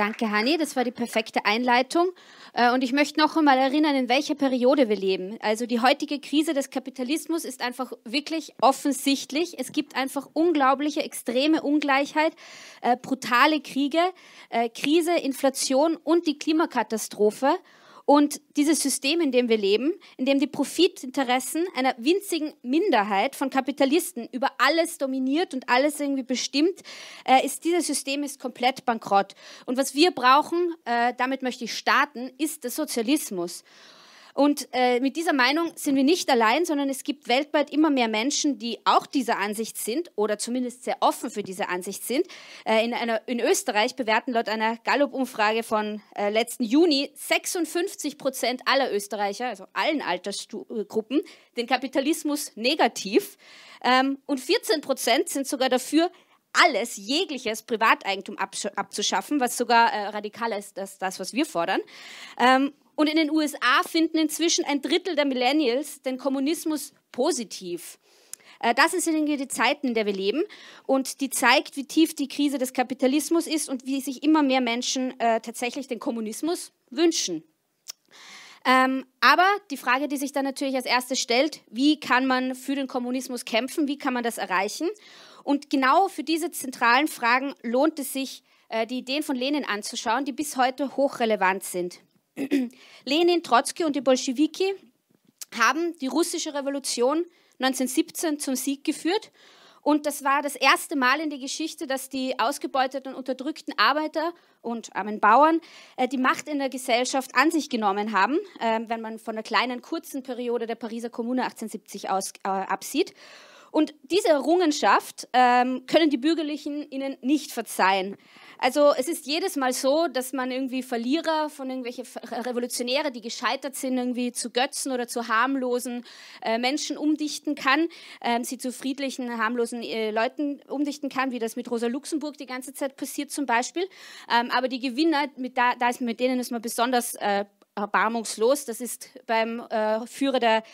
Danke, Hani. Das war die perfekte Einleitung. Äh, und ich möchte noch einmal erinnern, in welcher Periode wir leben. Also die heutige Krise des Kapitalismus ist einfach wirklich offensichtlich. Es gibt einfach unglaubliche, extreme Ungleichheit, äh, brutale Kriege, äh, Krise, Inflation und die Klimakatastrophe. Und dieses System, in dem wir leben, in dem die Profitinteressen einer winzigen Minderheit von Kapitalisten über alles dominiert und alles irgendwie bestimmt, äh, ist dieses System ist komplett bankrott. Und was wir brauchen, äh, damit möchte ich starten, ist der Sozialismus. Und äh, mit dieser Meinung sind wir nicht allein, sondern es gibt weltweit immer mehr Menschen, die auch dieser Ansicht sind oder zumindest sehr offen für diese Ansicht sind. Äh, in, einer, in, Österreich bewerten laut einer Gallup-Umfrage von äh, letzten Juni 56 Prozent aller Österreicher, also allen Altersgruppen, den Kapitalismus negativ. Ähm, und 14 Prozent sind sogar dafür, alles, jegliches Privateigentum abzuschaffen, was sogar äh, radikaler ist als das, was wir fordern. Ähm, und in den USA finden inzwischen ein Drittel der Millennials den Kommunismus positiv. Äh, das ist die Zeiten, in der wir leben und die zeigt, wie tief die Krise des Kapitalismus ist und wie sich immer mehr Menschen äh, tatsächlich den Kommunismus wünschen. Ähm, aber die Frage, die sich dann natürlich als erstes stellt, wie kann man für den Kommunismus kämpfen, wie kann man das erreichen? Und genau für diese zentralen Fragen lohnt es sich, äh, die Ideen von Lenin anzuschauen, die bis heute hochrelevant sind. Lenin, Trotzki und die Bolschewiki haben die russische Revolution 1917 zum Sieg geführt. Und das war das erste Mal in der Geschichte, dass die ausgebeuteten, unterdrückten Arbeiter und armen Bauern äh, die Macht in der Gesellschaft an sich genommen haben, ähm, wenn man von der kleinen, kurzen Periode der Pariser Kommune 1870 aus, äh, absieht. Und diese Errungenschaft ähm, können die Bürgerlichen ihnen nicht verzeihen. Also es ist jedes Mal so, dass man irgendwie Verlierer von irgendwelchen Revolutionäre, die gescheitert sind, irgendwie zu Götzen oder zu harmlosen äh, Menschen umdichten kann, ähm, sie zu friedlichen, harmlosen äh, Leuten umdichten kann, wie das mit Rosa Luxemburg die ganze Zeit passiert zum Beispiel. Ähm, aber die Gewinner, mit, da, da ist, mit denen ist man besonders äh, erbarmungslos. Das ist beim äh, Führer der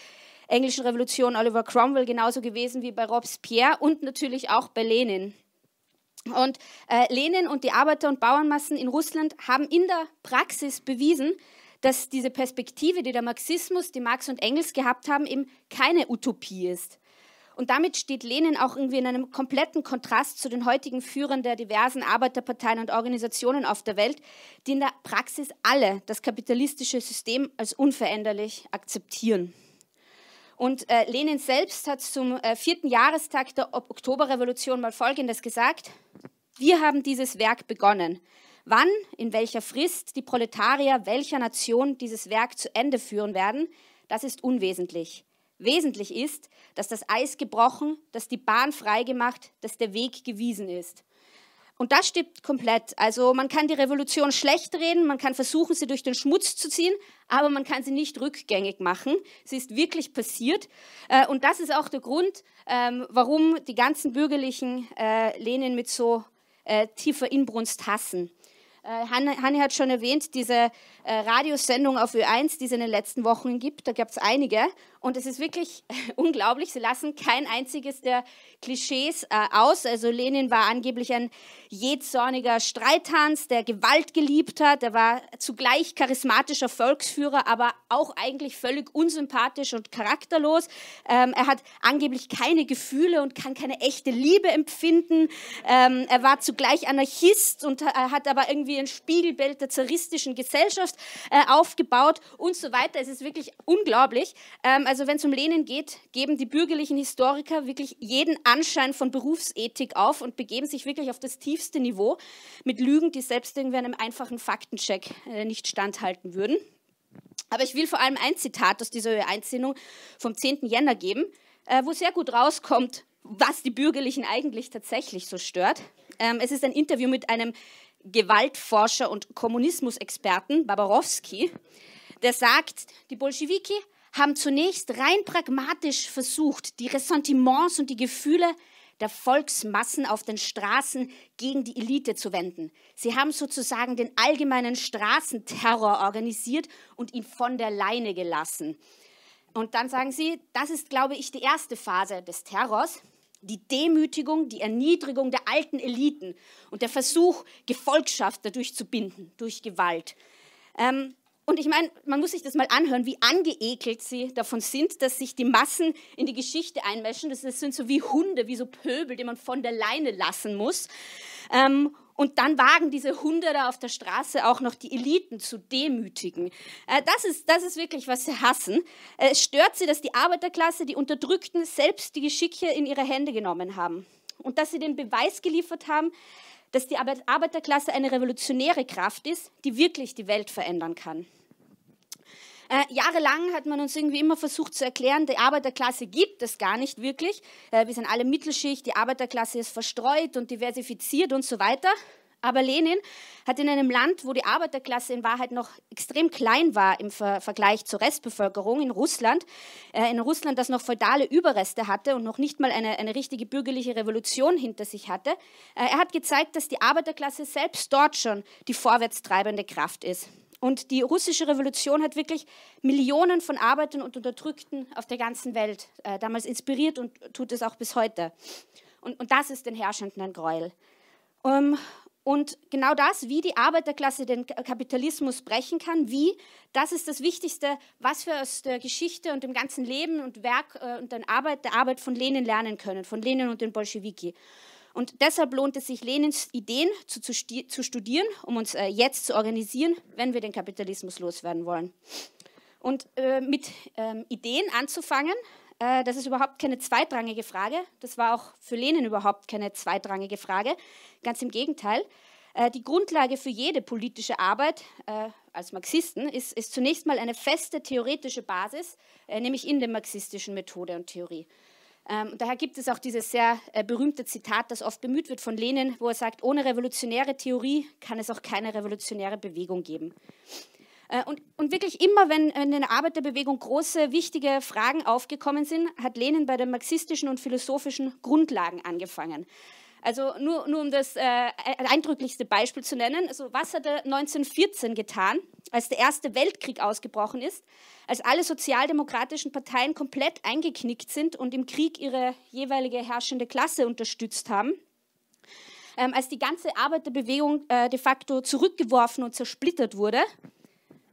englischen Revolution Oliver Cromwell genauso gewesen wie bei Robespierre und natürlich auch bei Lenin. Und äh, Lenin und die Arbeiter- und Bauernmassen in Russland haben in der Praxis bewiesen, dass diese Perspektive, die der Marxismus, die Marx und Engels gehabt haben, eben keine Utopie ist. Und damit steht Lenin auch irgendwie in einem kompletten Kontrast zu den heutigen Führern der diversen Arbeiterparteien und Organisationen auf der Welt, die in der Praxis alle das kapitalistische System als unveränderlich akzeptieren. Und äh, Lenin selbst hat zum äh, vierten Jahrestag der Oktoberrevolution mal Folgendes gesagt. Wir haben dieses Werk begonnen. Wann, in welcher Frist die Proletarier welcher Nation dieses Werk zu Ende führen werden, das ist unwesentlich. Wesentlich ist, dass das Eis gebrochen, dass die Bahn freigemacht, dass der Weg gewiesen ist. Und das stimmt komplett. Also man kann die Revolution schlecht reden, man kann versuchen, sie durch den Schmutz zu ziehen, aber man kann sie nicht rückgängig machen. Sie ist wirklich passiert. Äh, und das ist auch der Grund, ähm, warum die ganzen Bürgerlichen äh, Lenin mit so äh, tiefer Inbrunst hassen. Äh, Hanni, hat schon erwähnt, diese äh, Radiosendung auf Ö1, die es in den letzten Wochen gibt, da gab es einige. Und es ist wirklich unglaublich, sie lassen kein einziges der Klischees äh, aus. Also Lenin war angeblich ein jähzorniger Streithans, der Gewalt geliebt hat. Er war zugleich charismatischer Volksführer, aber auch eigentlich völlig unsympathisch und charakterlos. Ähm, er hat angeblich keine Gefühle und kann keine echte Liebe empfinden. Ähm, er war zugleich Anarchist und hat aber irgendwie irgendwie ein Spiegelbild der zaristischen Gesellschaft äh, aufgebaut und so weiter. Es ist wirklich unglaublich. Ähm, also wenn es um Lenin geht, geben die bürgerlichen Historiker wirklich jeden Anschein von Berufsethik auf und begeben sich wirklich auf das tiefste Niveau mit Lügen, die selbst irgendwie einem einfachen Faktencheck äh, nicht standhalten würden. Aber ich will vor allem ein Zitat aus dieser ö vom 10. Jänner geben, äh, wo sehr gut rauskommt, was die Bürgerlichen eigentlich tatsächlich so stört. Ähm, es ist ein Interview mit einem Gewaltforscher und Kommunismusexperten Babarowski, der sagt, die Bolschewiki haben zunächst rein pragmatisch versucht, die Ressentiments und die Gefühle der Volksmassen auf den Straßen gegen die Elite zu wenden. Sie haben sozusagen den allgemeinen Straßenterror organisiert und ihn von der Leine gelassen. Und dann sagen sie, das ist, glaube ich, die erste Phase des Terrors die Demütigung, die Erniedrigung der alten Eliten und der Versuch, Gefolgschaft dadurch zu binden, durch Gewalt. Ähm, und ich meine, man muss sich das mal anhören, wie angeekelt sie davon sind, dass sich die Massen in die Geschichte einmischen. Das sind so wie Hunde, wie so Pöbel, die man von der Leine lassen muss. Ähm, und dann wagen diese Hunderter auf der Straße auch noch die Eliten zu demütigen. Äh, das ist, das ist wirklich, was sie hassen. Äh, es stört sie, dass die Arbeiterklasse, die Unterdrückten selbst die Geschicke in ihre Hände genommen haben. Und dass sie den Beweis geliefert haben, dass die Arbeiterklasse eine revolutionäre Kraft ist, die wirklich die Welt verändern kann. Äh, jahrelang hat man uns irgendwie immer versucht zu erklären, die Arbeiterklasse gibt es gar nicht wirklich. Äh, wir sind alle Mittelschicht, die Arbeiterklasse ist verstreut und diversifiziert und so weiter. Aber Lenin hat in einem Land, wo die Arbeiterklasse in Wahrheit noch extrem klein war im Ver Vergleich zur Restbevölkerung, in Russland, äh, in Russland, das noch feudale Überreste hatte und noch nicht mal eine, eine richtige bürgerliche Revolution hinter sich hatte, äh, er hat gezeigt, dass die Arbeiterklasse selbst dort schon die vorwärtstreibende Kraft ist. Und die russische Revolution hat wirklich Millionen von Arbeitern und Unterdrückten auf der ganzen Welt äh, damals inspiriert und tut es auch bis heute. Und, und das ist den Herrschenden ein Gräuel. Um, ähm, und genau das, wie die Arbeiterklasse den Kapitalismus brechen kann, wie, das ist das Wichtigste, was wir aus der Geschichte und dem ganzen Leben und Werk äh, und der Arbeit, der Arbeit von Lenin lernen können, von Lenin und den Bolschewiki. Und deshalb lohnt es sich, Lenins Ideen zu, zu, zu studieren, um uns äh, jetzt zu organisieren, wenn wir den Kapitalismus loswerden wollen. Und äh, mit ähm, Ideen anzufangen, äh, das ist überhaupt keine zweitrangige Frage. Das war auch für Lenin überhaupt keine zweitrangige Frage. Ganz im Gegenteil. Äh, die Grundlage für jede politische Arbeit äh, als Marxisten ist, ist, zunächst mal eine feste theoretische Basis, äh, nämlich in der marxistischen Methode und Theorie. Ähm, und daher gibt es auch dieses sehr äh, berühmte Zitat, das oft bemüht wird von Lenin, wo er sagt, ohne revolutionäre Theorie kann es auch keine revolutionäre Bewegung geben. Äh, und, und, wirklich immer, wenn in der Arbeiterbewegung große, wichtige Fragen aufgekommen sind, hat Lenin bei den marxistischen und philosophischen Grundlagen angefangen. Also nur, nur um das äh, äh, eindrücklichste Beispiel zu nennen. Also was hat er 1914 getan, als der Erste Weltkrieg ausgebrochen ist, als alle sozialdemokratischen Parteien komplett eingeknickt sind und im Krieg ihre jeweilige herrschende Klasse unterstützt haben? Ähm, als die ganze Arbeiterbewegung äh, de facto zurückgeworfen und zersplittert wurde.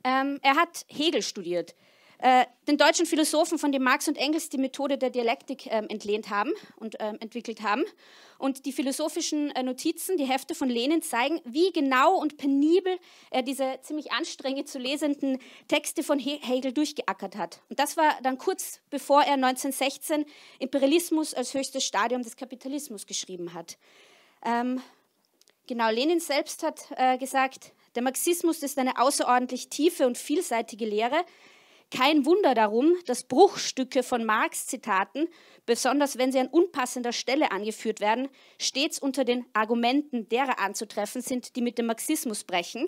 Ähm, er hat Hegel studiert. Äh, den deutschen Philosophen, von dem Marx und Engels die Methode der Dialektik ähm, entlehnt haben und ähm, entwickelt haben. Und die philosophischen äh, Notizen, die Hefte von Lenin zeigen, wie genau und penibel er diese ziemlich anstrengend zu lesenden Texte von He Hegel durchgeackert hat. Und das war dann kurz bevor er 1916 Imperialismus als höchstes Stadium des Kapitalismus geschrieben hat. Ähm, genau, Lenin selbst hat äh, gesagt, der Marxismus ist eine außerordentlich tiefe und vielseitige Lehre, kein Wunder darum, dass Bruchstücke von Marx-Zitaten, besonders wenn sie an unpassender Stelle angeführt werden, stets unter den Argumenten derer anzutreffen sind, die mit dem Marxismus brechen,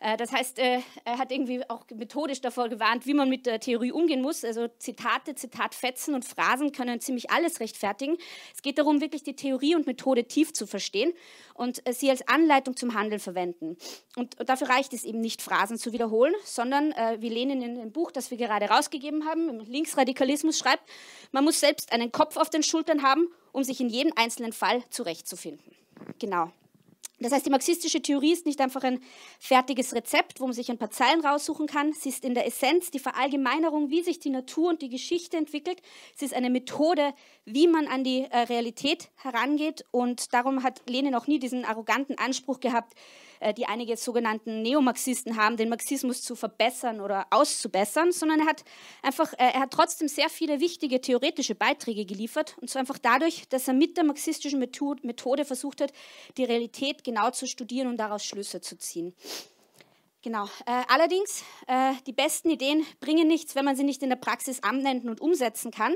äh, das heißt, äh, er hat irgendwie auch methodisch davor gewarnt, wie man mit der Theorie umgehen muss. Also Zitate, Zitatfetzen und Phrasen können ziemlich alles rechtfertigen. Es geht darum, wirklich die Theorie und Methode tief zu verstehen und äh, sie als Anleitung zum Handeln verwenden. Und dafür reicht es eben nicht, Phrasen zu wiederholen, sondern wie Lenin in dem Buch, das wir gerade rausgegeben haben, im Linksradikalismus schreibt, man muss selbst einen Kopf auf den Schultern haben, um sich in jedem einzelnen Fall zurechtzufinden. Genau. Das heißt, die marxistische Theorie ist nicht einfach ein fertiges Rezept, wo man sich ein paar Zeilen raussuchen kann. Sie ist in der Essenz die Verallgemeinerung, wie sich die Natur und die Geschichte entwickelt. Sie ist eine Methode, wie man an die äh, Realität herangeht. Und darum hat Lenin auch nie diesen arroganten Anspruch gehabt, äh, die einige sogenannten Neomarxisten haben, den Marxismus zu verbessern oder auszubessern, sondern er hat einfach, äh, er hat trotzdem sehr viele wichtige theoretische Beiträge geliefert und zwar einfach dadurch, dass er mit der marxistischen Methode versucht hat, die Realität genau zu studieren und daraus Schlüsse zu ziehen. Genau. Äh, allerdings, die besten Ideen bringen nichts, wenn man sie nicht in der Praxis anwenden und umsetzen kann.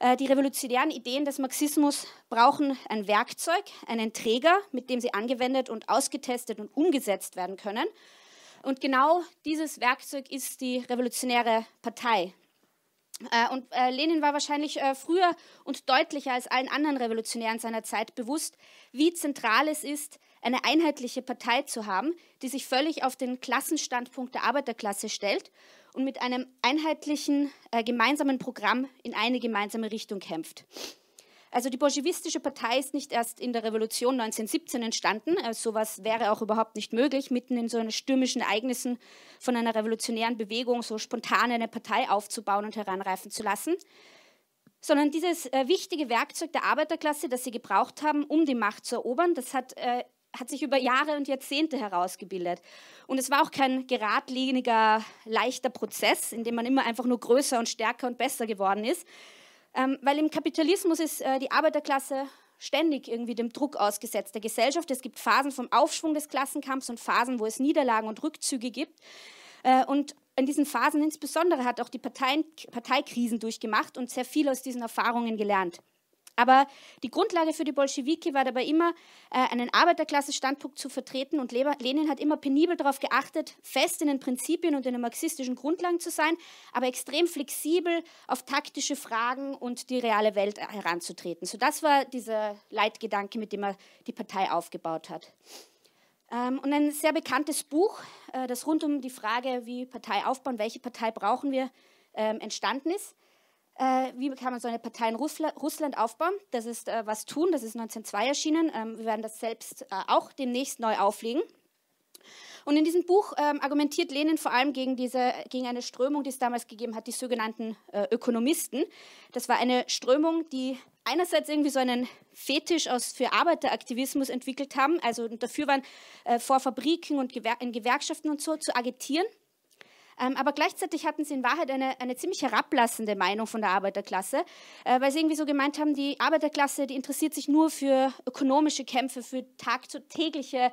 Äh, die revolutionären Ideen des Marxismus brauchen ein Werkzeug, einen Träger, mit dem sie angewendet und ausgetestet und umgesetzt werden können. Und genau dieses Werkzeug ist die revolutionäre Partei. Äh, und äh, Lenin war wahrscheinlich früher und deutlicher als allen anderen Revolutionären seiner Zeit bewusst, wie zentral es ist, eine einheitliche Partei zu haben, die sich völlig auf den Klassenstandpunkt der Arbeiterklasse stellt und mit einem einheitlichen äh, gemeinsamen Programm in eine gemeinsame Richtung kämpft. Also die bolschewistische Partei ist nicht erst in der Revolution 1917 entstanden, also sowas wäre auch überhaupt nicht möglich, mitten in so stürmischen Ereignissen von einer revolutionären Bewegung so spontan eine Partei aufzubauen und heranreifen zu lassen, sondern dieses äh, wichtige Werkzeug der Arbeiterklasse, das sie gebraucht haben, um die Macht zu erobern, das hat äh, hat sich über Jahre und Jahrzehnte herausgebildet. Und es war auch kein geradliniger, leichter Prozess, in dem man immer einfach nur größer und stärker und besser geworden ist. Ähm, weil im Kapitalismus ist äh, die Arbeiterklasse ständig irgendwie dem Druck ausgesetzt der Gesellschaft. Es gibt Phasen vom Aufschwung des Klassenkampfs und Phasen, wo es Niederlagen und Rückzüge gibt. Äh, und in diesen Phasen insbesondere hat auch die Partei Parteikrisen durchgemacht und sehr viel aus diesen Erfahrungen gelernt. Aber die Grundlage für die Bolschewiki war dabei immer, äh, einen Arbeiterklasse-Standpunkt zu vertreten und Lenin hat immer penibel darauf geachtet, fest in den Prinzipien und in den marxistischen Grundlagen zu sein, aber extrem flexibel auf taktische Fragen und die reale Welt heranzutreten. So das war dieser Leitgedanke, mit dem er die Partei aufgebaut hat. Ähm, und ein sehr bekanntes Buch, äh, das rund um die Frage, wie Partei aufbauen, welche Partei brauchen wir, ähm, entstanden ist äh, wie kann man so eine Partei in Russla Russland aufbauen? Das ist äh, Was tun, das ist 1902 erschienen. Ähm, wir werden das selbst äh, auch demnächst neu auflegen. Und in diesem Buch ähm, argumentiert Lenin vor allem gegen, diese, gegen eine Strömung, die es damals gegeben hat, die sogenannten äh, Ökonomisten. Das war eine Strömung, die einerseits irgendwie so einen Fetisch aus, für Arbeiteraktivismus entwickelt haben, also dafür waren, äh, vor Fabriken und Gewer in Gewerkschaften und so zu agitieren ähm, aber gleichzeitig hatten sie in Wahrheit eine, eine ziemlich herablassende Meinung von der Arbeiterklasse, äh, weil sie irgendwie so gemeint haben, die Arbeiterklasse, die interessiert sich nur für ökonomische Kämpfe, für tagtägliche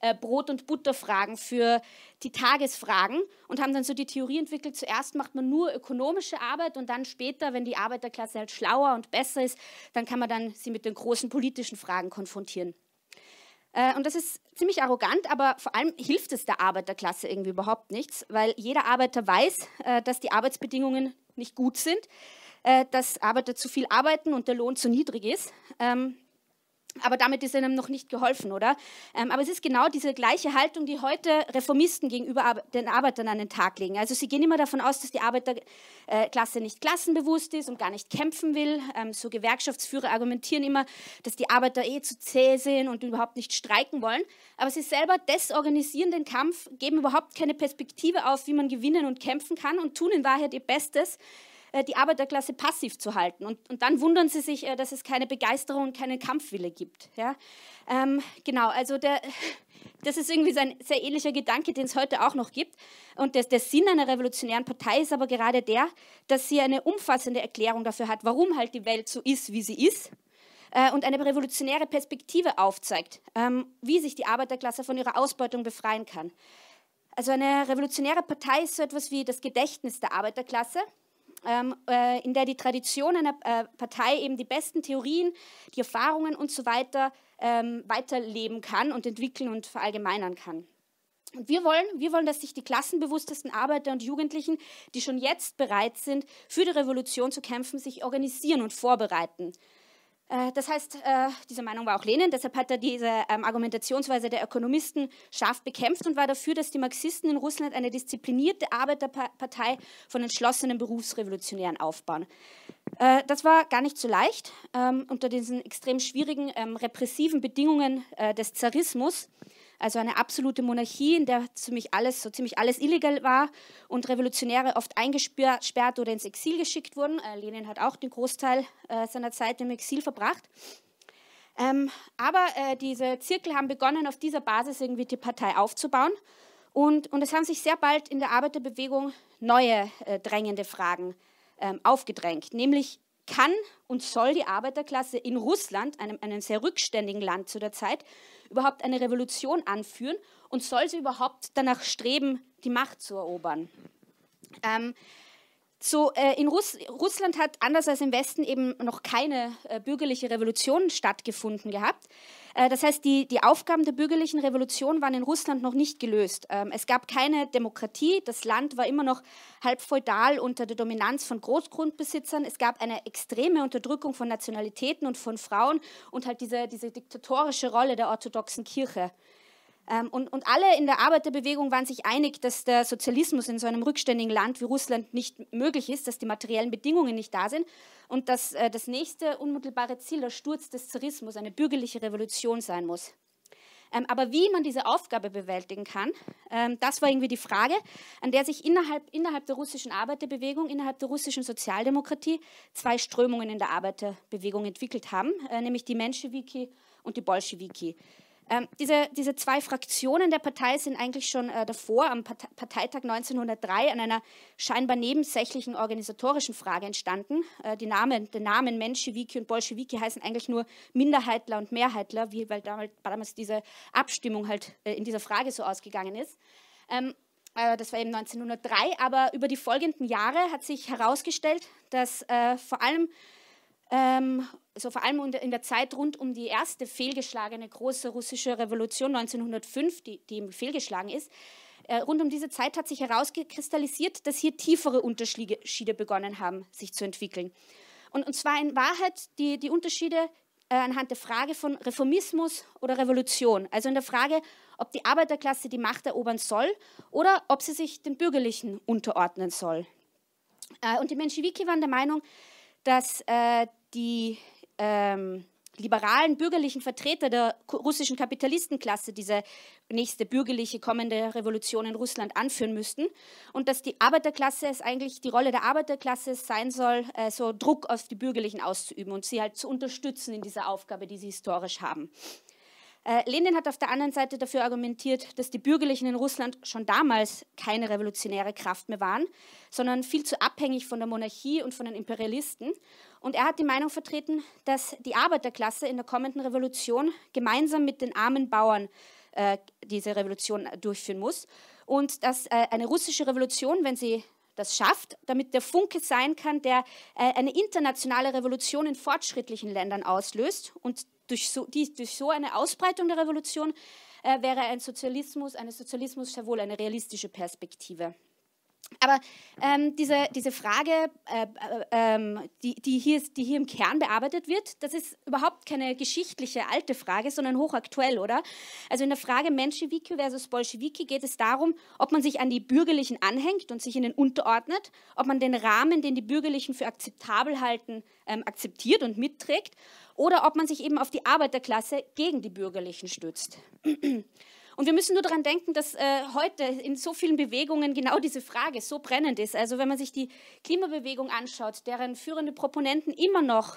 äh, Brot- und Butterfragen, für die Tagesfragen und haben dann so die Theorie entwickelt, zuerst macht man nur ökonomische Arbeit und dann später, wenn die Arbeiterklasse halt schlauer und besser ist, dann kann man dann sie mit den großen politischen Fragen konfrontieren. Äh, und das ist ziemlich arrogant, aber vor allem hilft es der Arbeiterklasse irgendwie überhaupt nichts, weil jeder Arbeiter weiß, äh, dass die Arbeitsbedingungen nicht gut sind, äh, dass Arbeiter zu viel arbeiten und der Lohn zu niedrig ist. Ähm, aber damit ist einem noch nicht geholfen, oder? Ähm, aber es ist genau diese gleiche Haltung, die heute Reformisten gegenüber Ar den Arbeitern an den Tag legen. Also sie gehen immer davon aus, dass die Arbeiterklasse nicht klassenbewusst ist und gar nicht kämpfen will. Ähm, so Gewerkschaftsführer argumentieren immer, dass die Arbeiter eh zu zäh sind und überhaupt nicht streiken wollen. Aber sie selber desorganisieren den Kampf, geben überhaupt keine Perspektive auf, wie man gewinnen und kämpfen kann und tun in Wahrheit ihr Bestes, äh, die Arbeiterklasse passiv zu halten. Und, und dann wundern sie sich, äh, dass es keine Begeisterung und keinen Kampfwille gibt. Ja? Ähm, genau, also der, das ist irgendwie so ein sehr ähnlicher Gedanke, den es heute auch noch gibt. Und der, der Sinn einer revolutionären Partei ist aber gerade der, dass sie eine umfassende Erklärung dafür hat, warum halt die Welt so ist, wie sie ist äh, und eine revolutionäre Perspektive aufzeigt, ähm, wie sich die Arbeiterklasse von ihrer Ausbeutung befreien kann. Also eine revolutionäre Partei ist so etwas wie das Gedächtnis der Arbeiterklasse, ähm, äh, in der die Tradition einer äh, Partei eben die besten Theorien, die Erfahrungen und so weiter ähm, weiterleben kann und entwickeln und verallgemeinern kann. Und wir wollen, wir wollen, dass sich die klassenbewusstesten Arbeiter und Jugendlichen, die schon jetzt bereit sind, für die Revolution zu kämpfen, sich organisieren und vorbereiten. Äh, das heißt, äh, diese Meinung war auch Lenin, deshalb hat er diese ähm, Argumentationsweise der Ökonomisten scharf bekämpft und war dafür, dass die Marxisten in Russland eine disziplinierte Arbeiterpartei von entschlossenen Berufsrevolutionären aufbauen. Äh, das war gar nicht so leicht ähm, unter diesen extrem schwierigen ähm, repressiven Bedingungen des Zarismus also eine absolute Monarchie, in der ziemlich alles, so ziemlich alles illegal war und Revolutionäre oft eingesperrt oder ins Exil geschickt wurden. Äh, Lenin hat auch den Großteil äh, seiner Zeit im Exil verbracht. Ähm, aber äh, diese Zirkel haben begonnen, auf dieser Basis irgendwie die Partei aufzubauen. Und, und es haben sich sehr bald in der Arbeiterbewegung neue äh, drängende Fragen ähm, aufgedrängt, nämlich kann und soll die Arbeiterklasse in Russland, einem, einem sehr rückständigen Land zu der Zeit, überhaupt eine Revolution anführen und soll sie überhaupt danach streben, die Macht zu erobern? Ähm, so, äh, in Russ Russland hat anders als im Westen eben noch keine äh, bürgerliche Revolution stattgefunden gehabt. Äh, das heißt, die, die Aufgaben der bürgerlichen Revolution waren in Russland noch nicht gelöst. Ähm, es gab keine Demokratie, das Land war immer noch halb feudal unter der Dominanz von Großgrundbesitzern, es gab eine extreme Unterdrückung von Nationalitäten und von Frauen und halt diese, diese diktatorische Rolle der orthodoxen Kirche. Ähm, und, und alle in der Arbeiterbewegung waren sich einig, dass der Sozialismus in so einem rückständigen Land wie Russland nicht möglich ist, dass die materiellen Bedingungen nicht da sind und dass äh, das nächste unmittelbare Ziel der Sturz des Zarismus eine bürgerliche Revolution sein muss. Ähm, aber wie man diese Aufgabe bewältigen kann, ähm, das war irgendwie die Frage, an der sich innerhalb, innerhalb der russischen Arbeiterbewegung, innerhalb der russischen Sozialdemokratie zwei Strömungen in der Arbeiterbewegung entwickelt haben, äh, nämlich die Menschewiki und die Bolschewiki. Ähm, diese, diese zwei Fraktionen der Partei sind eigentlich schon äh, davor, am Parteitag 1903, an einer scheinbar nebensächlichen organisatorischen Frage entstanden. Äh, die Namen, den Namen Menschewiki und Bolschewiki heißen eigentlich nur Minderheitler und Mehrheitler, wie, weil damals, halt damals diese Abstimmung halt äh, in dieser Frage so ausgegangen ist. Ähm, äh, das war eben 1903, aber über die folgenden Jahre hat sich herausgestellt, dass äh, vor allem ähm, also vor allem in der Zeit rund um die erste fehlgeschlagene große russische Revolution 1905, die, die fehlgeschlagen ist, äh, rund um diese Zeit hat sich herausgekristallisiert, dass hier tiefere Unterschiede begonnen haben, sich zu entwickeln. Und, und zwar in Wahrheit die, die Unterschiede äh, anhand der Frage von Reformismus oder Revolution. Also in der Frage, ob die Arbeiterklasse die Macht erobern soll oder ob sie sich den Bürgerlichen unterordnen soll. Äh, und die Menschewiki waren der Meinung, dass die ähm, liberalen bürgerlichen Vertreter der russischen Kapitalistenklasse diese nächste bürgerliche kommende Revolution in Russland anführen müssten und dass die Arbeiterklasse es eigentlich die Rolle der Arbeiterklasse sein soll, äh, so Druck auf die Bürgerlichen auszuüben und sie halt zu unterstützen in dieser Aufgabe, die sie historisch haben. Äh, Lenin hat auf der anderen Seite dafür argumentiert, dass die Bürgerlichen in Russland schon damals keine revolutionäre Kraft mehr waren, sondern viel zu abhängig von der Monarchie und von den Imperialisten. Und er hat die Meinung vertreten, dass die Arbeiterklasse in der kommenden Revolution gemeinsam mit den armen Bauern äh, diese Revolution durchführen muss und dass äh, eine russische Revolution, wenn sie das schafft, damit der Funke sein kann, der äh, eine internationale Revolution in fortschrittlichen Ländern auslöst und durch so, die, durch so eine Ausbreitung der Revolution äh, wäre ein Sozialismus, eines Sozialismus sehr wohl eine realistische Perspektive. Aber ähm, diese, diese Frage, äh, äh, ähm, die, die, hier, die hier im Kern bearbeitet wird, das ist überhaupt keine geschichtliche alte Frage, sondern hochaktuell, oder? Also in der Frage Menschewiki versus Bolschewiki geht es darum, ob man sich an die Bürgerlichen anhängt und sich ihnen unterordnet, ob man den Rahmen, den die Bürgerlichen für akzeptabel halten, ähm, akzeptiert und mitträgt, oder ob man sich eben auf die Arbeiterklasse gegen die Bürgerlichen stützt. Und wir müssen nur daran denken, dass äh, heute in so vielen Bewegungen genau diese Frage so brennend ist. Also wenn man sich die Klimabewegung anschaut, deren führende Proponenten immer noch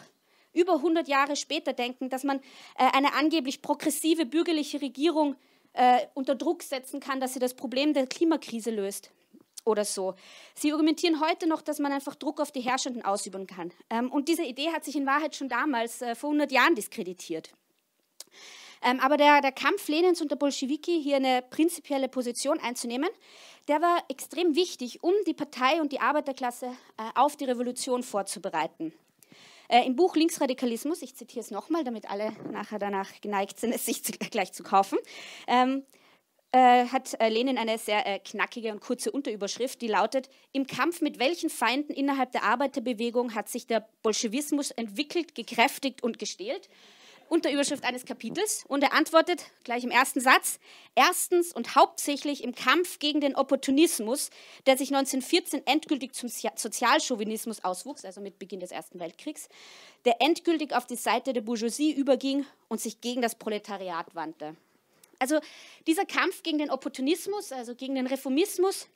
über 100 Jahre später denken, dass man äh, eine angeblich progressive bürgerliche Regierung äh, unter Druck setzen kann, dass sie das Problem der Klimakrise löst oder so. Sie argumentieren heute noch, dass man einfach Druck auf die Herrschenden ausüben kann. Ähm, und diese Idee hat sich in Wahrheit schon damals äh, vor 100 Jahren diskreditiert. Ähm, aber der, der Kampf Lenins und der Bolschewiki, hier eine prinzipielle Position einzunehmen, der war extrem wichtig, um die Partei und die Arbeiterklasse äh, auf die Revolution vorzubereiten. Äh, Im Buch Linksradikalismus, ich zitiere es nochmal, damit alle nachher danach geneigt sind, es sich gleich zu kaufen, ähm, äh, hat Lenin eine sehr knackige und kurze Unterüberschrift, die lautet, im Kampf mit welchen Feinden innerhalb der Arbeiterbewegung hat sich der Bolschewismus entwickelt, gekräftigt und gestählt? unter Überschrift eines Kapitels und er antwortet gleich im ersten Satz, erstens und hauptsächlich im Kampf gegen den Opportunismus, der sich 1914 endgültig zum Sozialchauvinismus auswuchs, also mit Beginn des Ersten Weltkriegs, der endgültig auf die Seite der Bourgeoisie überging und sich gegen das Proletariat wandte. Also dieser Kampf gegen den Opportunismus, also gegen den Reformismus,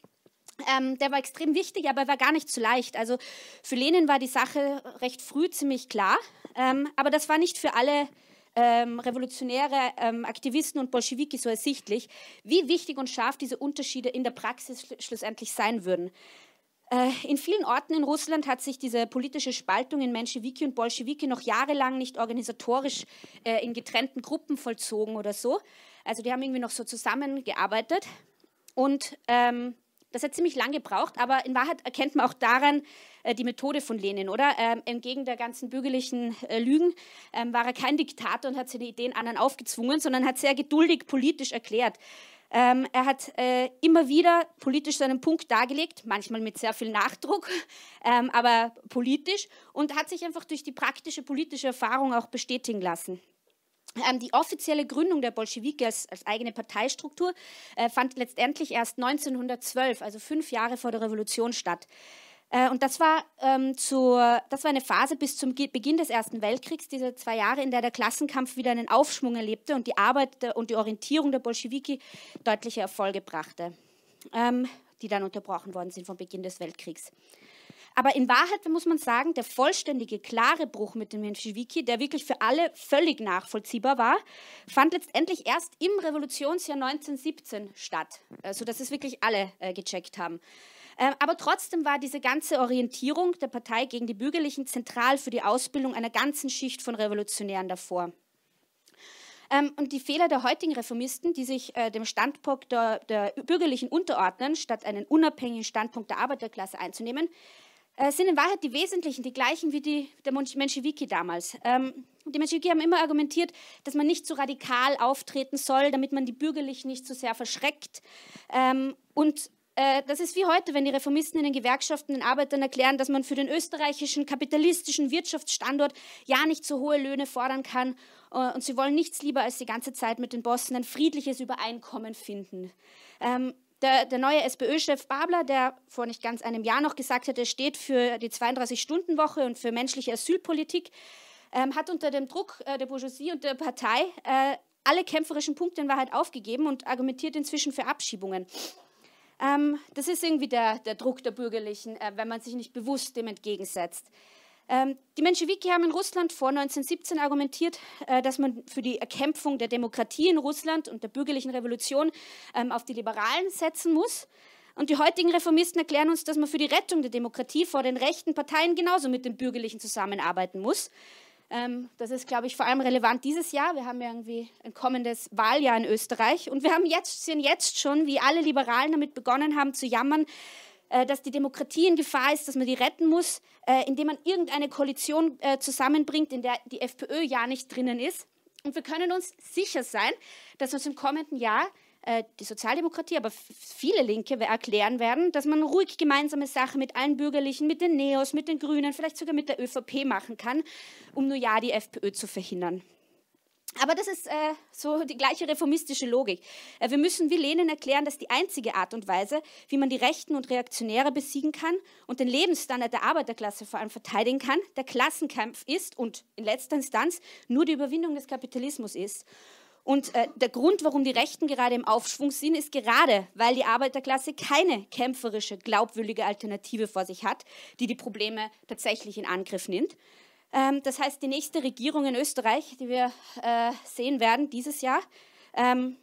ähm, der war extrem wichtig, aber er war gar nicht so leicht. Also für Lenin war die Sache recht früh ziemlich klar, ähm, aber das war nicht für alle ähm, revolutionäre ähm, Aktivisten und Bolschewiki so ersichtlich, wie wichtig und scharf diese Unterschiede in der Praxis schl schlussendlich sein würden. Äh, in vielen Orten in Russland hat sich diese politische Spaltung in Menschewiki und Bolschewiki noch jahrelang nicht organisatorisch äh, in getrennten Gruppen vollzogen oder so. Also die haben irgendwie noch so zusammengearbeitet. Und ähm, das hat ziemlich lange gebraucht, aber in Wahrheit erkennt man auch daran äh, die Methode von Lenin, oder? Ähm, entgegen der ganzen bürgerlichen äh, Lügen ähm, war er kein Diktator und hat seine Ideen anderen aufgezwungen, sondern hat sehr geduldig politisch erklärt. Ähm, er hat äh, immer wieder politisch seinen Punkt dargelegt, manchmal mit sehr viel Nachdruck, ähm, aber politisch und hat sich einfach durch die praktische politische Erfahrung auch bestätigen lassen. Ähm, die offizielle Gründung der Bolschewiki als, als eigene Parteistruktur äh, fand letztendlich erst 1912, also fünf Jahre vor der Revolution statt. Äh, und das war, ähm, zur, das war eine Phase bis zum Ge Beginn des Ersten Weltkriegs, diese zwei Jahre, in der der Klassenkampf wieder einen Aufschwung erlebte und die Arbeit der, und die Orientierung der Bolschewiki deutliche Erfolge brachte, ähm, die dann unterbrochen worden sind vom Beginn des Weltkriegs. Aber in Wahrheit muss man sagen, der vollständige, klare Bruch mit dem Menschewiki, der wirklich für alle völlig nachvollziehbar war, fand letztendlich erst im Revolutionsjahr 1917 statt, sodass also, es wirklich alle äh, gecheckt haben. Äh, aber trotzdem war diese ganze Orientierung der Partei gegen die Bürgerlichen zentral für die Ausbildung einer ganzen Schicht von Revolutionären davor. Ähm, und die Fehler der heutigen Reformisten, die sich äh, dem Standpunkt der, der, Bürgerlichen unterordnen, statt einen unabhängigen Standpunkt der Arbeiterklasse einzunehmen, äh, sind in Wahrheit die wesentlichen, die gleichen wie die der Menschewiki damals. Ähm, die Menschewiki haben immer argumentiert, dass man nicht zu so radikal auftreten soll, damit man die Bürgerlichen nicht zu so sehr verschreckt. Ähm, und äh, das ist wie heute, wenn die Reformisten in den Gewerkschaften den Arbeitern erklären, dass man für den österreichischen kapitalistischen Wirtschaftsstandort ja nicht so hohe Löhne fordern kann. Äh, und sie wollen nichts lieber, als die ganze Zeit mit den Bossen ein friedliches Übereinkommen finden. Ähm, der, der neue SPÖ-Chef Babler, der vor nicht ganz einem Jahr noch gesagt hat, er steht für die 32-Stunden-Woche und für menschliche Asylpolitik, ähm, hat unter dem Druck äh, der Bourgeoisie und der Partei äh, alle kämpferischen Punkte in Wahrheit aufgegeben und argumentiert inzwischen für Abschiebungen. Ähm, das ist irgendwie der, der Druck der Bürgerlichen, äh, wenn man sich nicht bewusst dem entgegensetzt. Ähm, die Menschewiki haben in Russland vor 1917 argumentiert, äh, dass man für die Erkämpfung der Demokratie in Russland und der bürgerlichen Revolution ähm, auf die Liberalen setzen muss. Und die heutigen Reformisten erklären uns, dass man für die Rettung der Demokratie vor den rechten Parteien genauso mit den bürgerlichen zusammenarbeiten muss. Ähm, das ist, glaube ich, vor allem relevant dieses Jahr. Wir haben ja irgendwie ein kommendes Wahljahr in Österreich und wir haben jetzt, sehen jetzt schon, wie alle Liberalen damit begonnen haben zu jammern, äh, dass die Demokratie in Gefahr ist, dass man die retten muss, äh, indem man irgendeine Koalition äh, zusammenbringt, in der die FPÖ ja nicht drinnen ist. Und wir können uns sicher sein, dass uns im kommenden Jahr die Sozialdemokratie, aber viele Linke erklären werden, dass man ruhig gemeinsame Sachen mit allen Bürgerlichen, mit den Neos, mit den Grünen, vielleicht sogar mit der ÖVP machen kann, um nur ja die FPÖ zu verhindern. Aber das ist äh, so die gleiche reformistische Logik. Äh, wir müssen wie Lenin erklären, dass die einzige Art und Weise, wie man die Rechten und Reaktionäre besiegen kann und den Lebensstandard der Arbeiterklasse vor allem verteidigen kann, der Klassenkampf ist und in letzter Instanz nur die Überwindung des Kapitalismus ist. Und äh, der Grund, warum die Rechten gerade im Aufschwung sind, ist gerade, weil die Arbeiterklasse keine kämpferische, glaubwürdige Alternative vor sich hat, die die Probleme tatsächlich in Angriff nimmt, ähm, das heißt, die nächste Regierung in Österreich, die wir äh, sehen werden dieses Jahr, ähm,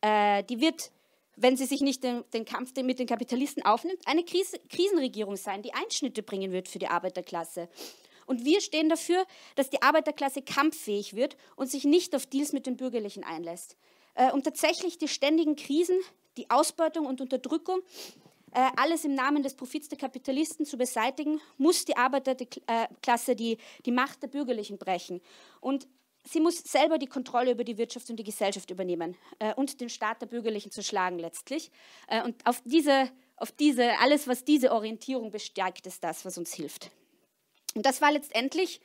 äh, die wird, wenn sie sich nicht den, den Kampf mit den Kapitalisten aufnimmt, eine Krise, Krisenregierung sein, die Einschnitte bringen wird für die Arbeiterklasse. Und wir stehen dafür, dass die Arbeiterklasse kampffähig wird und sich nicht auf Deals mit den Bürgerlichen einlässt, äh, um tatsächlich die ständigen Krisen, die Ausbeutung und Unterdrückung äh, alles im Namen des Profits der Kapitalisten zu beseitigen, muss die Arbeiterklasse die, die Macht der Bürgerlichen brechen. Und sie muss selber die Kontrolle über die Wirtschaft und die Gesellschaft übernehmen äh, und den Staat der Bürgerlichen zu schlagen letztlich. Äh, und auf diese, auf diese, alles, was diese Orientierung bestärkt, ist das, was uns hilft. Und das war letztendlich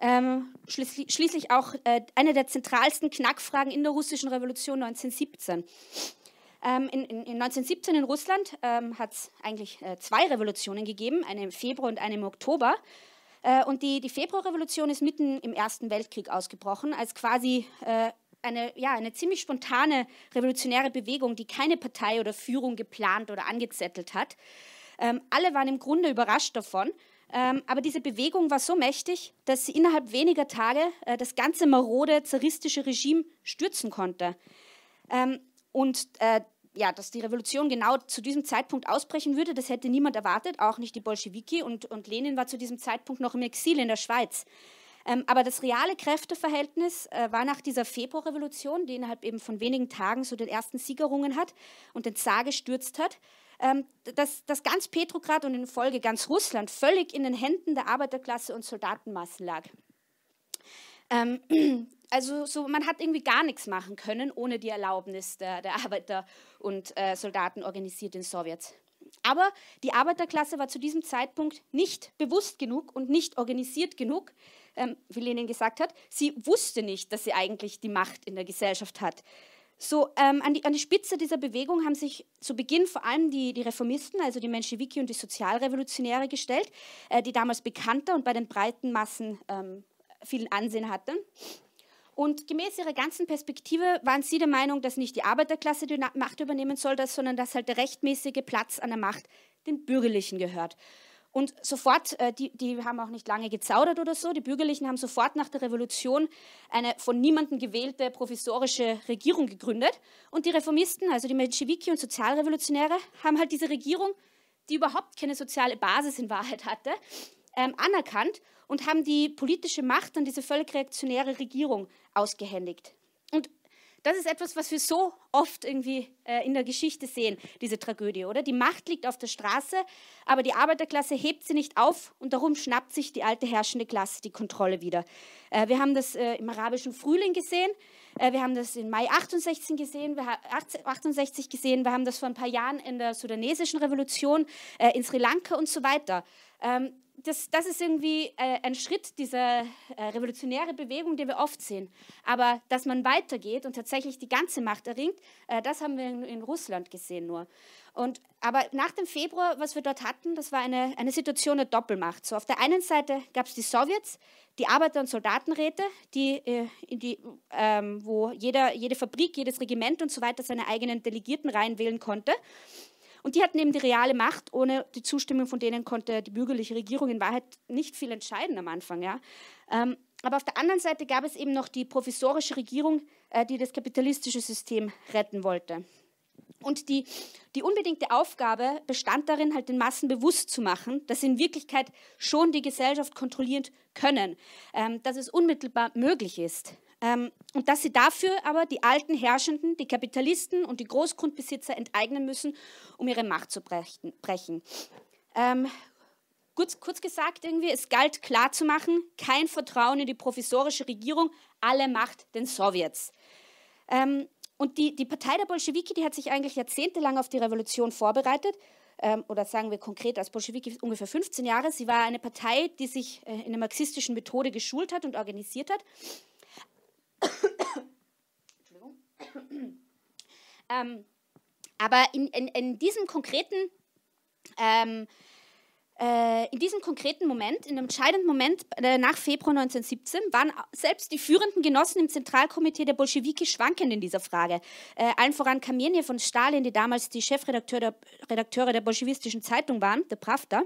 ähm, schließlich, schließlich, auch äh, eine der zentralsten Knackfragen in der russischen Revolution 1917. Ähm, in, in, 1917 in Russland ähm, hat es eigentlich äh, zwei Revolutionen gegeben, eine im Februar und eine im Oktober. Äh, und die, die Februarrevolution ist mitten im Ersten Weltkrieg ausgebrochen, als quasi äh, eine, ja, eine ziemlich spontane revolutionäre Bewegung, die keine Partei oder Führung geplant oder angezettelt hat. Ähm, alle waren im Grunde überrascht davon. Ähm, aber diese Bewegung war so mächtig, dass sie innerhalb weniger Tage äh, das ganze marode zaristische Regime stürzen konnte. Ähm, und äh, ja, dass die Revolution genau zu diesem Zeitpunkt ausbrechen würde, das hätte niemand erwartet, auch nicht die Bolschewiki. Und, und Lenin war zu diesem Zeitpunkt noch im Exil in der Schweiz. Ähm, aber das reale Kräfteverhältnis äh, war nach dieser Februarrevolution, die innerhalb eben von wenigen Tagen so den ersten Siegerungen hat und den Zar gestürzt hat, ähm, dass, dass ganz Petrograd und in Folge ganz Russland völlig in den Händen der Arbeiterklasse und Soldatenmassen lag. Ähm, also so, man hat irgendwie gar nichts machen können ohne die Erlaubnis der, der Arbeiter und äh, Soldaten organisiert in Sowjets. Aber die Arbeiterklasse war zu diesem Zeitpunkt nicht bewusst genug und nicht organisiert genug, ähm, wie Lenin gesagt hat. Sie wusste nicht, dass sie eigentlich die Macht in der Gesellschaft hat. So, ähm, an, die, an die Spitze dieser Bewegung haben sich zu Beginn vor allem die, die Reformisten, also die Menschewiki und die Sozialrevolutionäre gestellt, äh, die damals bekannter und bei den breiten Massen ähm, viel Ansehen hatte. Und gemäß ihrer ganzen Perspektive waren sie der Meinung, dass nicht die Arbeiterklasse die Macht übernehmen soll, sondern dass halt der rechtmäßige Platz an der Macht den Bürgerlichen gehört. Und sofort, äh, die, die haben auch nicht lange gezaudert oder so, die Bürgerlichen haben sofort nach der Revolution eine von niemandem gewählte provisorische Regierung gegründet. Und die Reformisten, also die Menschewiki und Sozialrevolutionäre, haben halt diese Regierung, die überhaupt keine soziale Basis in Wahrheit hatte, ähm, anerkannt und haben die politische Macht an diese völlig reaktionäre Regierung ausgehändigt. Und das ist etwas, was wir so oft irgendwie äh, in der Geschichte sehen, diese Tragödie, oder? Die Macht liegt auf der Straße, aber die Arbeiterklasse hebt sie nicht auf und darum schnappt sich die alte herrschende Klasse die Kontrolle wieder. Äh, wir haben das äh, im arabischen Frühling gesehen, äh, wir haben das im Mai 68 gesehen, wir, 68 gesehen, wir haben das vor ein paar Jahren in der sudanesischen Revolution, äh, in Sri Lanka und so weiter. Ähm, das, das ist irgendwie äh, ein Schritt dieser äh, revolutionären Bewegung, die wir oft sehen. Aber dass man weitergeht und tatsächlich die ganze Macht erringt, äh, das haben wir in, in, Russland gesehen nur. Und, aber nach dem Februar, was wir dort hatten, das war eine, eine Situation der Doppelmacht. So auf der einen Seite gab es die Sowjets, die Arbeiter- und Soldatenräte, die, äh, die, ähm, wo jeder, jede Fabrik, jedes Regiment und so weiter seine eigenen Delegierten reinwählen konnte. Und die hatten eben die reale Macht. Ohne die Zustimmung von denen konnte die bürgerliche Regierung in Wahrheit nicht viel entscheiden am Anfang. Ja? Ähm, aber auf der anderen Seite gab es eben noch die provisorische Regierung, äh, die das kapitalistische System retten wollte. Und die, die unbedingte Aufgabe bestand darin, halt den Massen bewusst zu machen, dass sie in Wirklichkeit schon die Gesellschaft kontrollieren können, ähm, dass es unmittelbar möglich ist. Ähm, und dass sie dafür aber die alten Herrschenden, die Kapitalisten und die Großgrundbesitzer enteignen müssen, um ihre Macht zu brechen. Ähm, kurz, kurz gesagt, irgendwie, es galt klarzumachen, kein Vertrauen in die provisorische Regierung, alle Macht den Sowjets. Ähm, und die, die Partei der Bolschewiki, die hat sich eigentlich jahrzehntelang auf die Revolution vorbereitet ähm, oder sagen wir konkret als Bolschewiki ungefähr 15 Jahre. Sie war eine Partei, die sich äh, in der marxistischen Methode geschult hat und organisiert hat. Entschuldigung. ähm, aber in, in, in diesem konkreten ähm, äh, in diesem konkreten Moment, in dem entscheidenden Moment äh, nach Februar 1917, waren selbst die führenden Genossen im Zentralkomitee der Bolschewiki schwankend in dieser Frage. Äh, allen voran Kameniev und Stalin, die damals die Chefredakteure der bolschewistischen Zeitung waren, der Pravda.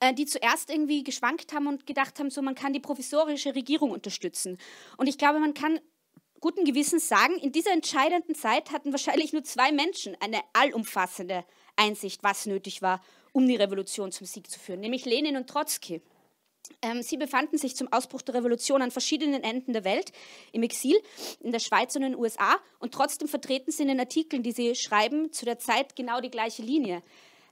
Äh, die zuerst irgendwie geschwankt haben und gedacht haben, so man kann die provisorische Regierung unterstützen. Und ich glaube, man kann guten Gewissens sagen, in dieser entscheidenden Zeit hatten wahrscheinlich nur zwei Menschen eine allumfassende Einsicht, was nötig war, um die Revolution zum Sieg zu führen, nämlich Lenin und Trotzki. Ähm, sie befanden sich zum Ausbruch der Revolution an verschiedenen Enden der Welt, im Exil, in der Schweiz und in den USA, und trotzdem vertreten sie in den Artikeln, die sie schreiben, zu der Zeit genau die gleiche Linie.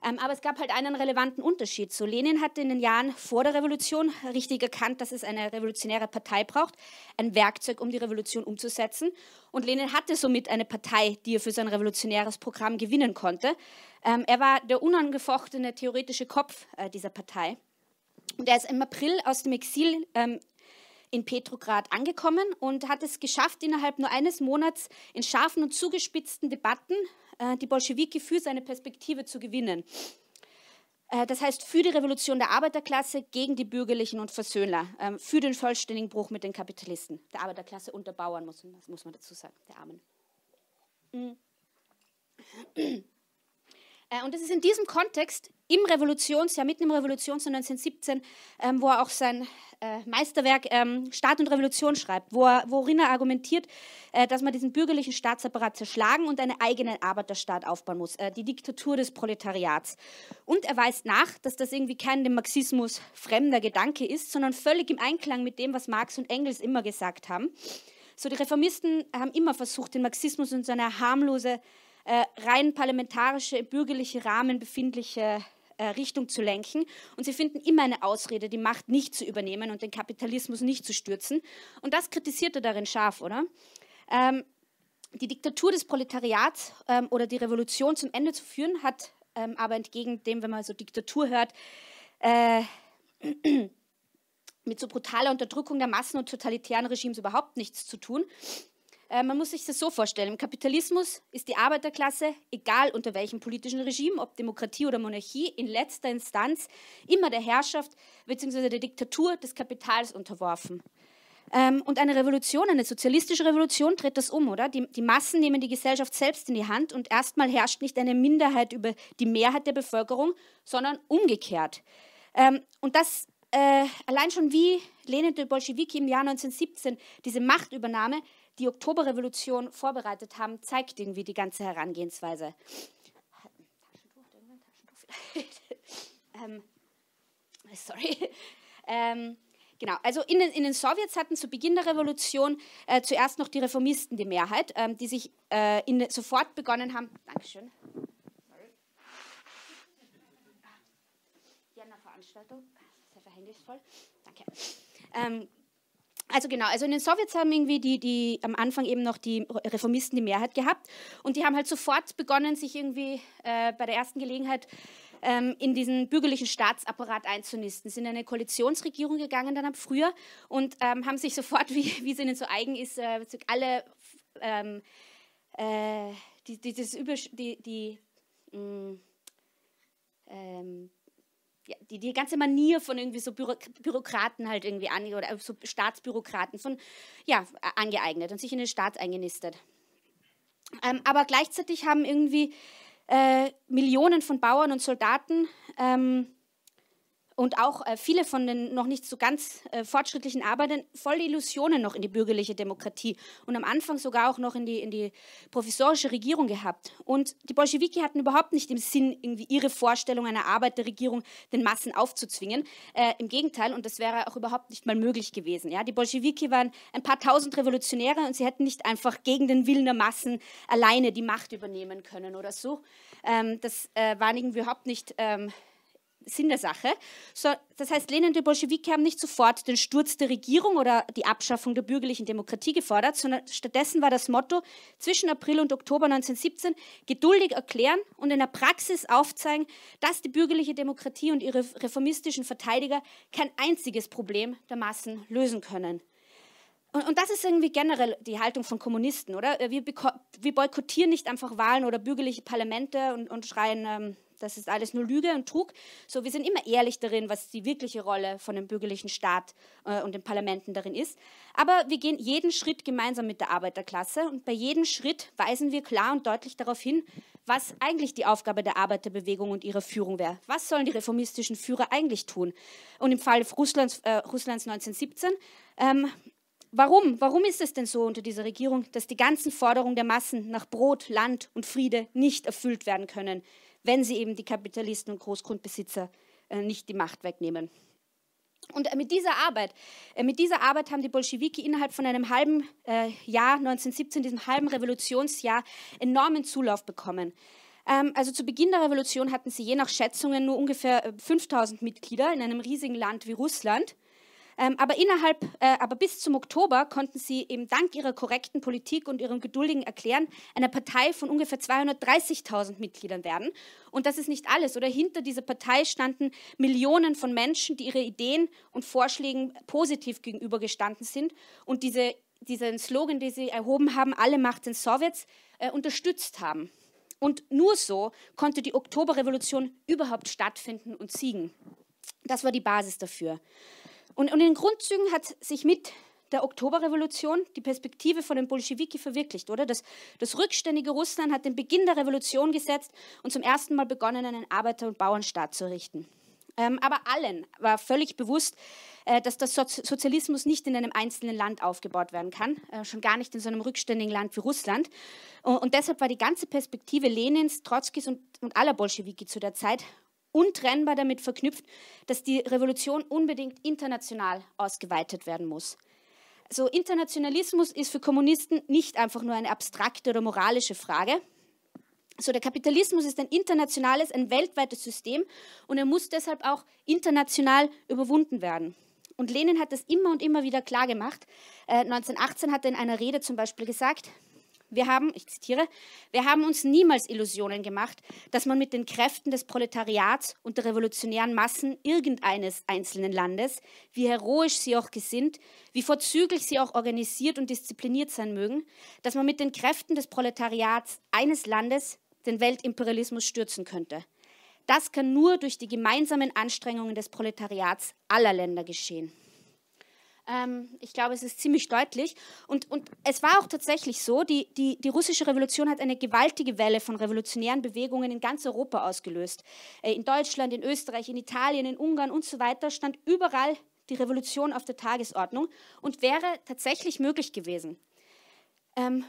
Ähm, aber es gab halt einen relevanten Unterschied. So, Lenin hatte in den Jahren vor der Revolution richtig erkannt, dass es eine revolutionäre Partei braucht, ein Werkzeug, um die Revolution umzusetzen. Und Lenin hatte somit eine Partei, die er für sein revolutionäres Programm gewinnen konnte. Ähm, er war der unangefochtene theoretische Kopf äh, dieser Partei. Und er ist im April aus dem Exil ähm, in Petrograd angekommen und hat es geschafft, innerhalb nur eines Monats in scharfen und zugespitzten Debatten äh, die Bolschewiki für seine Perspektive zu gewinnen. Äh, das heißt, für die Revolution der Arbeiterklasse gegen die Bürgerlichen und Versöhnler, ähm, für den vollständigen Bruch mit den Kapitalisten, der Arbeiterklasse und der Bauern, muss, muss man dazu sagen, der Armen. Mm. Äh, und das ist in diesem Kontext im Revolutionsjahr, mitten im Revolutionsjahr 1917, ähm, wo er auch sein äh, Meisterwerk ähm, Staat und Revolution schreibt, worin er argumentiert, äh, dass man diesen bürgerlichen Staatsapparat zerschlagen und einen eigenen Arbeiterstaat aufbauen muss, die Diktatur des Proletariats. Und er weist nach, dass das irgendwie kein dem Marxismus fremder Gedanke ist, sondern völlig im Einklang mit dem, was Marx und Engels immer gesagt haben. So, die Reformisten haben immer versucht, den Marxismus in so eine harmlose äh, rein parlamentarische, bürgerliche Rahmen befindliche äh, Richtung zu lenken. Und sie finden immer eine Ausrede, die Macht nicht zu übernehmen und den Kapitalismus nicht zu stürzen. Und das kritisiert er darin scharf, oder? Ähm, die Diktatur des Proletariats ähm, oder die Revolution zum Ende zu führen, hat ähm, aber entgegen dem, wenn man so Diktatur hört, äh, mit so brutaler Unterdrückung der Massen und totalitären Regimes überhaupt nichts zu tun. Äh, man muss sich das so vorstellen, im Kapitalismus ist die Arbeiterklasse, egal unter welchem politischen Regime, ob Demokratie oder Monarchie, in letzter Instanz immer der Herrschaft bzw. der Diktatur des Kapitals unterworfen. Ähm, und eine Revolution, eine sozialistische Revolution tritt das um, oder? Die, die Massen nehmen die Gesellschaft selbst in die Hand und erstmal herrscht nicht eine Minderheit über die Mehrheit der Bevölkerung, sondern umgekehrt. Ähm, und das äh, allein schon wie Lenin de Bolschewiki im Jahr 1917 diese Machtübernahme die Oktoberrevolution vorbereitet haben, zeigt irgendwie die ganze Herangehensweise. ähm, sorry. Ähm, Genau, also in den, in den Sowjets hatten zu Beginn der Revolution äh, zuerst noch die Reformisten die Mehrheit, ähm, die sich äh, in, sofort begonnen haben. Dankeschön. Sorry. Die haben eine Veranstaltung. Sehr verhängnisvoll. Danke. Ähm, also genau, also in den Sowjets haben irgendwie die, die am Anfang eben noch die Reformisten die Mehrheit gehabt und die haben halt sofort begonnen, sich irgendwie äh, bei der ersten Gelegenheit ähm, in diesen bürgerlichen Staatsapparat einzunisten, sind in eine Koalitionsregierung gegangen dann ab früher und ähm, haben sich sofort, wie, wie es ihnen so eigen ist, äh, alle ähm, äh, die, die, das Übersch die, die mh, mm, ähm, die, die ganze Manier von irgendwie so Büro Bürokraten halt irgendwie an oder äh, so Staatsbürokraten von, ja, angeeignet und sich in den Staat eingenistet. Ähm, aber gleichzeitig haben irgendwie äh, Millionen von Bauern und Soldaten ähm, und auch äh, viele von den noch nicht so ganz äh, fortschrittlichen Arbeitern voll Illusionen noch in die bürgerliche Demokratie und am Anfang sogar auch noch in die, in die provisorische Regierung gehabt. Und die Bolschewiki hatten überhaupt nicht im Sinn, irgendwie ihre Vorstellung einer Arbeiterregierung den Massen aufzuzwingen. Äh, Im Gegenteil, und das wäre auch überhaupt nicht mal möglich gewesen. Ja? Die Bolschewiki waren ein paar tausend Revolutionäre und sie hätten nicht einfach gegen den Willen der Massen alleine die Macht übernehmen können oder so. Ähm, das äh, waren irgendwie überhaupt nicht. Ähm, Sinn der Sache. So, das heißt, lehnende Bolschewiki haben nicht sofort den Sturz der Regierung oder die Abschaffung der bürgerlichen Demokratie gefordert, sondern stattdessen war das Motto zwischen April und Oktober 1917 geduldig erklären und in der Praxis aufzeigen, dass die bürgerliche Demokratie und ihre reformistischen Verteidiger kein einziges Problem der Massen lösen können. Und, das ist irgendwie generell die Haltung von Kommunisten, oder? Wir, wir boykottieren nicht einfach Wahlen oder bürgerliche Parlamente und, und schreien ähm, das ist alles nur Lüge und Trug. So, wir sind immer ehrlich darin, was die wirkliche Rolle von dem bürgerlichen Staat äh, und den Parlamenten darin ist. Aber wir gehen jeden Schritt gemeinsam mit der Arbeiterklasse und bei jedem Schritt weisen wir klar und deutlich darauf hin, was eigentlich die Aufgabe der Arbeiterbewegung und ihrer Führung wäre. Was sollen die reformistischen Führer eigentlich tun? Und im Fall Russlands, äh, Russlands 1917, ähm, Warum? Warum ist es denn so unter dieser Regierung, dass die ganzen Forderungen der Massen nach Brot, Land und Friede nicht erfüllt werden können? wenn sie eben die Kapitalisten und Großgrundbesitzer äh, nicht die Macht wegnehmen. Und äh, mit dieser Arbeit, äh, mit dieser Arbeit haben die Bolschewiki innerhalb von einem halben äh, Jahr 1917, diesem halben Revolutionsjahr, enormen Zulauf bekommen. Ähm, also zu Beginn der Revolution hatten sie je nach Schätzungen nur ungefähr 5000 Mitglieder in einem riesigen Land wie Russland. Ähm, aber, innerhalb, äh, aber bis zum Oktober konnten sie eben dank ihrer korrekten Politik und ihrem geduldigen Erklären eine Partei von ungefähr 230.000 Mitgliedern werden. Und das ist nicht alles, oder? Hinter dieser Partei standen Millionen von Menschen, die ihre Ideen und Vorschlägen positiv gegenübergestanden sind und diese, diesen Slogan, den sie erhoben haben, alle Macht den Sowjets, äh, unterstützt haben. Und nur so konnte die Oktoberrevolution überhaupt stattfinden und siegen. Das war die Basis dafür. Und, und in den Grundzügen hat sich mit der Oktoberrevolution die Perspektive von den Bolschewiki verwirklicht, oder? Das, das rückständige Russland hat den Beginn der Revolution gesetzt und zum ersten Mal begonnen, einen Arbeiter- und Bauernstaat zu errichten. Ähm, aber allen war völlig bewusst, äh, dass der Sozialismus nicht in einem einzelnen Land aufgebaut werden kann, äh, schon gar nicht in so einem rückständigen Land wie Russland. Und, und deshalb war die ganze Perspektive Lenins, Trotzkis und, und aller Bolschewiki zu der Zeit untrennbar damit verknüpft, dass die Revolution unbedingt international ausgeweitet werden muss. Also Internationalismus ist für Kommunisten nicht einfach nur eine abstrakte oder moralische Frage. So, der Kapitalismus ist ein internationales, ein weltweites System und er muss deshalb auch international überwunden werden. Und Lenin hat das immer und immer wieder klar gemacht. Äh, 1918 hat er in einer Rede zum Beispiel gesagt, wir haben, ich zitiere, wir haben uns niemals Illusionen gemacht, dass man mit den Kräften des Proletariats und der revolutionären Massen irgendeines einzelnen Landes, wie heroisch sie auch gesinnt, wie vorzüglich sie auch organisiert und diszipliniert sein mögen, dass man mit den Kräften des Proletariats eines Landes den Weltimperialismus stürzen könnte. Das kann nur durch die gemeinsamen Anstrengungen des Proletariats aller Länder geschehen. Ähm, ich glaube, es ist ziemlich deutlich. Und, und es war auch tatsächlich so, die, die, die russische Revolution hat eine gewaltige Welle von revolutionären Bewegungen in ganz Europa ausgelöst. Äh, in Deutschland, in Österreich, in Italien, in Ungarn und so weiter stand überall die Revolution auf der Tagesordnung und wäre tatsächlich möglich gewesen. Ähm,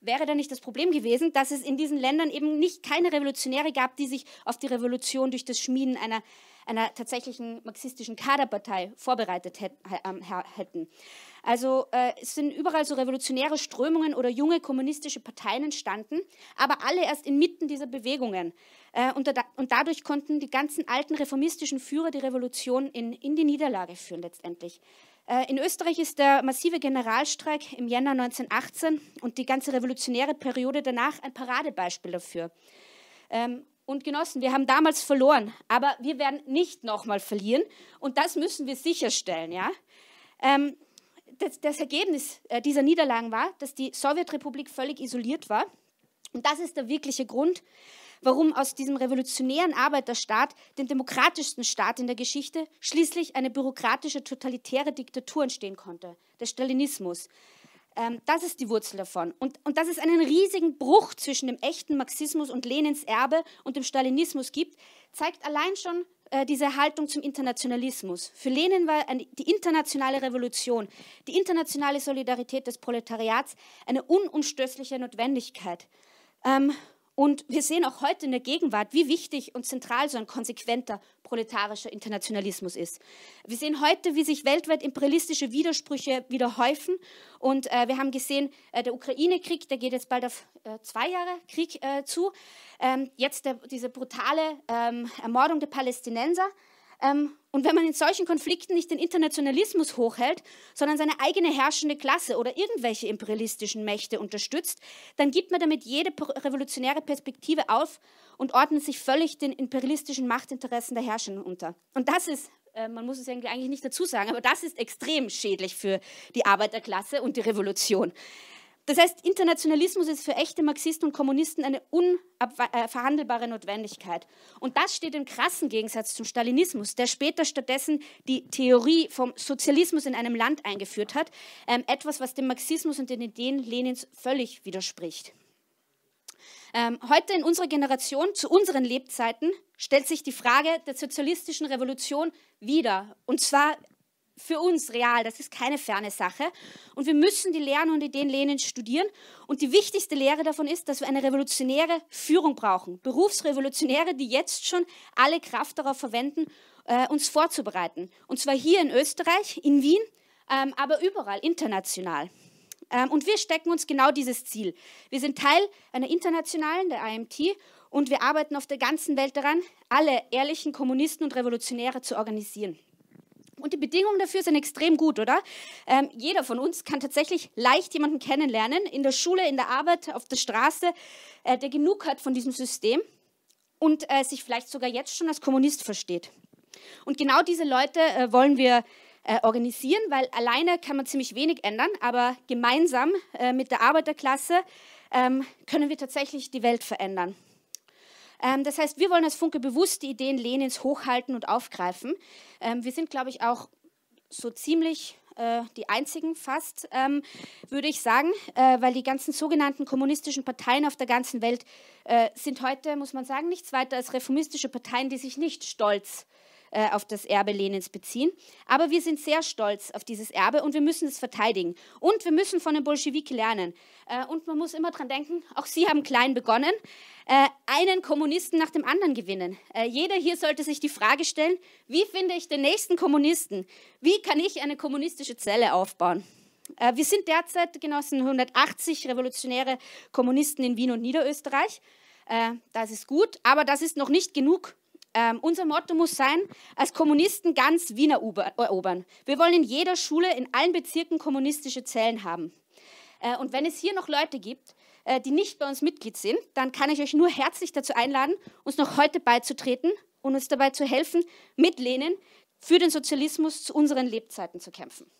wäre dann nicht das Problem gewesen, dass es in diesen Ländern eben nicht keine Revolutionäre gab, die sich auf die Revolution durch das Schmieden einer, einer tatsächlichen marxistischen Kaderpartei vorbereitet ähm, hätten. Also äh, es sind überall so revolutionäre Strömungen oder junge kommunistische Parteien entstanden, aber alle erst inmitten dieser Bewegungen. Äh, und, da, und, dadurch konnten die ganzen alten reformistischen Führer die Revolution in, in die Niederlage führen letztendlich. Äh, in Österreich ist der massive Generalstreik im Jänner 1918 und die ganze revolutionäre Periode danach ein Paradebeispiel dafür. Ähm, und Genossen, wir haben damals verloren, aber wir werden nicht nochmal verlieren und das müssen wir sicherstellen. Ja? Ähm, das, Ergebnis äh, dieser Niederlagen war, dass die Sowjetrepublik völlig isoliert war und das ist der wirkliche Grund, warum aus diesem revolutionären Arbeiterstaat, dem demokratischsten Staat in der Geschichte, schließlich eine bürokratische, totalitäre Diktatur entstehen konnte, der Stalinismus. Ähm, das ist die Wurzel davon. Und, und dass es einen riesigen Bruch zwischen dem echten Marxismus und Lenins Erbe und dem Stalinismus gibt, zeigt allein schon äh, diese Haltung zum Internationalismus. Für Lenin war eine, die internationale Revolution, die internationale Solidarität des Proletariats eine unumstößliche Notwendigkeit. Ähm, und wir sehen auch heute in der Gegenwart, wie wichtig und zentral so ein konsequenter proletarischer Internationalismus ist. Wir sehen heute, wie sich weltweit imperialistische Widersprüche wieder häufen. Und äh, wir haben gesehen, äh, der Ukraine-Krieg, der geht jetzt bald auf äh, zwei Jahre Krieg äh, zu. Ähm, jetzt der, diese brutale ähm, Ermordung der Palästinenser. Ähm, und wenn man in solchen Konflikten nicht den Internationalismus hochhält, sondern seine eigene herrschende Klasse oder irgendwelche imperialistischen Mächte unterstützt, dann gibt man damit jede revolutionäre Perspektive auf und ordnet sich völlig den imperialistischen Machtinteressen der Herrschenden unter. Und das ist, äh, man muss es eigentlich nicht dazu sagen, aber das ist extrem schädlich für die Arbeiterklasse und die Revolution. Das heißt, Internationalismus ist für echte Marxisten und Kommunisten eine unverhandelbare Notwendigkeit. Und das steht im krassen Gegensatz zum Stalinismus, der später stattdessen die Theorie vom Sozialismus in einem Land eingeführt hat. Ähm, etwas, was dem Marxismus und den Ideen Lenins völlig widerspricht. Ähm, heute in unserer Generation, zu unseren Lebzeiten, stellt sich die Frage der sozialistischen Revolution wieder. Und zwar für uns real. Das ist keine ferne Sache. Und wir müssen die Lehren und Ideen Lenins studieren. Und die wichtigste Lehre davon ist, dass wir eine revolutionäre Führung brauchen. Berufsrevolutionäre, die jetzt schon alle Kraft darauf verwenden, äh, uns vorzubereiten. Und zwar hier in Österreich, in Wien, ähm, aber überall, international. Ähm, und wir stecken uns genau dieses Ziel. Wir sind Teil einer internationalen, der IMT, und wir arbeiten auf der ganzen Welt daran, alle ehrlichen Kommunisten und Revolutionäre zu organisieren. Und die Bedingungen dafür sind extrem gut, oder? Ähm, jeder von uns kann tatsächlich leicht jemanden kennenlernen, in der Schule, in der Arbeit, auf der Straße, äh, der genug hat von diesem System und äh, sich vielleicht sogar jetzt schon als Kommunist versteht. Und genau diese Leute äh, wollen wir äh, organisieren, weil alleine kann man ziemlich wenig ändern, aber gemeinsam äh, mit der Arbeiterklasse ähm, können wir tatsächlich die Welt verändern. Ähm, das heißt, wir wollen als Funke bewusst die Ideen Lenins hochhalten und aufgreifen. Ähm, wir sind, glaube ich, auch so ziemlich äh, die einzigen fast, ähm, würde ich sagen, äh, weil die ganzen sogenannten kommunistischen Parteien auf der ganzen Welt äh, sind heute, muss man sagen, nichts weiter als reformistische Parteien, die sich nicht stolz äh, auf das Erbe Lenins beziehen. Aber wir sind sehr stolz auf dieses Erbe und wir müssen es verteidigen. Und wir müssen von den Bolschewiki lernen. Äh, und man muss immer daran denken, auch sie haben klein begonnen, äh, einen Kommunisten nach dem anderen gewinnen. Äh, jeder hier sollte sich die Frage stellen, wie finde ich den nächsten Kommunisten? Wie kann ich eine kommunistische Zelle aufbauen? Äh, wir sind derzeit, Genossen, 180 revolutionäre Kommunisten in Wien und Niederösterreich. Äh, das ist gut, aber das ist noch nicht genug. Ähm, unser Motto muss sein, als Kommunisten ganz Wien erobern. Wir wollen in jeder Schule, in allen Bezirken kommunistische Zellen haben. Äh, und wenn es hier noch Leute gibt, äh, die nicht bei uns Mitglied sind, dann kann ich euch nur herzlich dazu einladen, uns noch heute beizutreten und uns dabei zu helfen, mit Lenin für den Sozialismus zu unseren Lebzeiten zu kämpfen.